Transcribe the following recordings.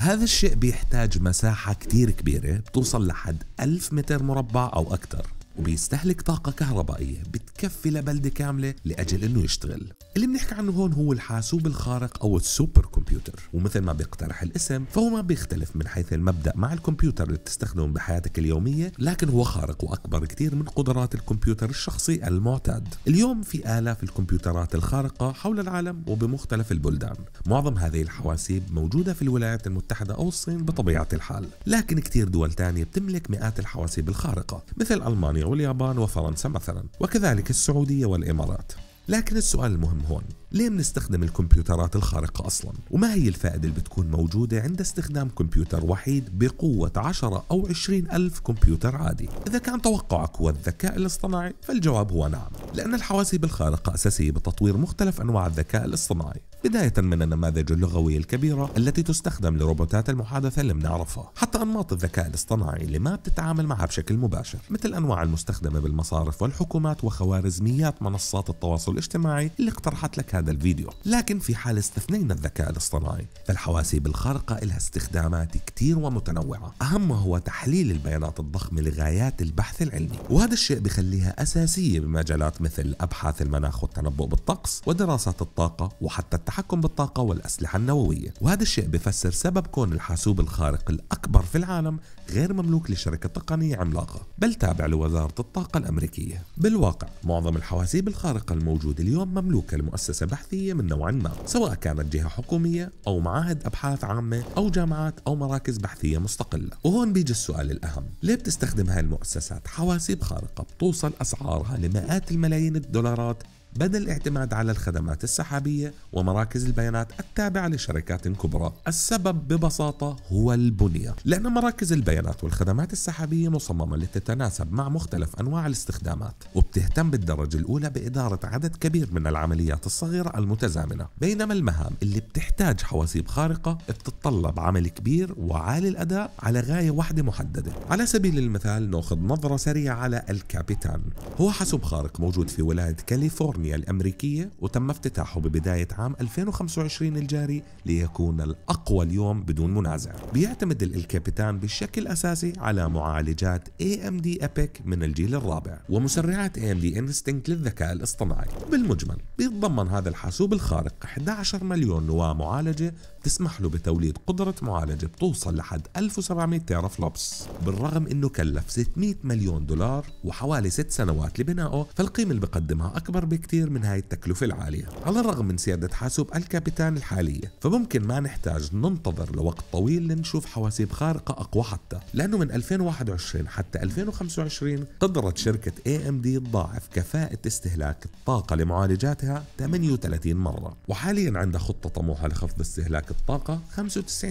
هذا الشيء بيحتاج مساحة كتير كبيرة بتوصل لحد 1000 متر مربع أو أكثر وبيستهلك طاقة كهربائية بتكفي لبلدة كاملة لأجل إنه يشتغل اللي بنحكي عنه هون هو الحاسوب الخارق أو السوبر كمبيوتر ومثل ما بيقترح الاسم فهو ما بيختلف من حيث المبدأ مع الكمبيوتر اللي بتستخدمه بحياتك اليومية لكن هو خارق وأكبر كثير من قدرات الكمبيوتر الشخصي المعتاد اليوم في آلاف الكمبيوترات الخارقة حول العالم وبمختلف البلدان معظم هذه الحواسيب موجودة في الولايات المتحدة أو الصين بطبيعة الحال لكن كثير دول ثانيه بتملك مئات الحواسيب الخارقة مثل ألمانيا واليابان وفرنسا مثلا وكذلك السعودية والإمارات لكن السؤال المهم هون ليه بنستخدم الكمبيوترات الخارقة أصلا؟ وما هي الفائدة اللي بتكون موجودة عند استخدام كمبيوتر وحيد بقوة 10 أو 20 ألف كمبيوتر عادي؟ إذا كان توقعك هو الذكاء الاصطناعي فالجواب هو نعم لأن الحواسيب الخارقة أساسية بتطوير مختلف أنواع الذكاء الاصطناعي بداية من النماذج اللغوية الكبيرة التي تستخدم لروبوتات المحادثة اللي بنعرفها حتى أنماط الذكاء الاصطناعي اللي ما بتتعامل معها بشكل مباشر مثل أنواع المستخدمة بالمصارف والحكومات وخوارزميات منصات التواصل الاجتماعي اللي اقترحت لك هذا الفيديو لكن في حال استثنينا الذكاء الاصطناعي فالحواسيب الخارقة لها استخدامات كتير ومتنوعة أهمها هو تحليل البيانات الضخمة لغايات البحث العلمي وهذا الشيء بخليها أساسية بمجالات مثل أبحاث المناخ والتنبؤ بالطقس ودراسات الطاقة وحتى التحكم بالطاقة والأسلحة النووية وهذا الشيء بفسر سبب كون الحاسوب الخارق الأكبر في العالم غير مملوك لشركة تقنية عملاقة بل تابع لوزارة الطاقة الأمريكية بالواقع معظم الحواسيب الخارقة الموجودة اليوم مملوكة لمؤسسة بحثية من نوع ما سواء كانت جهة حكومية أو معاهد أبحاث عامة أو جامعات أو مراكز بحثية مستقلة وهون بيجي السؤال الأهم ليه بتستخدم هاي المؤسسات حواسيب خارقة بتوصل أسعارها لمئات الملايين الدولارات بدل الاعتماد على الخدمات السحابية ومراكز البيانات التابعة لشركات كبرى السبب ببساطة هو البنية لأن مراكز البيانات والخدمات السحابية مصممة لتتناسب مع مختلف أنواع الاستخدامات وبتهتم بالدرجة الأولى بإدارة عدد كبير من العمليات الصغيرة المتزامنة بينما المهام اللي بتحتاج حواسيب خارقة بتتطلب عمل كبير وعالي الأداء على غاية واحدة محددة على سبيل المثال ناخذ نظرة سريعة على الكابيتان هو حاسوب خارق موجود في ولاية كاليفورنيا الأرمية الأمريكية وتم افتتاحه ببداية عام 2025 الجاري ليكون الأقوى اليوم بدون منازع بيعتمد الكابيتان بشكل أساسي على معالجات AMD Epic من الجيل الرابع ومسرعات AMD Instinct للذكاء الاصطناعي بالمجمل بيتضمن هذا الحاسوب الخارق 11 مليون نواة معالجة تسمح له بتوليد قدرة معالجة بتوصل لحد 1700 تيرا فلوبس بالرغم انه كلف 600 مليون دولار وحوالي 6 سنوات لبنائه فالقيمة اللي بقدمها اكبر بكتير من هاي التكلفة العالية على الرغم من سيادة حاسوب الكابيتان الحالية فممكن ما نحتاج ننتظر لوقت طويل لنشوف حواسيب خارقة اقوى حتى لانه من 2021 حتى 2025 قدرت شركة اي ام دي تضاعف كفاءة استهلاك الطاقة لمعالجاتها 38 مرة وحاليا عندها خطة طموحة لخفض استهلاك الطاقة 95%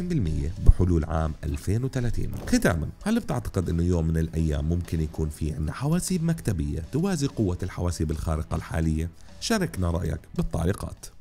بحلول عام 2030 ختاما هل بتعتقد أنه يوم من الأيام ممكن يكون في عنا حواسيب مكتبية توازي قوة الحواسيب الخارقة الحالية؟ شاركنا رأيك بالتعليقات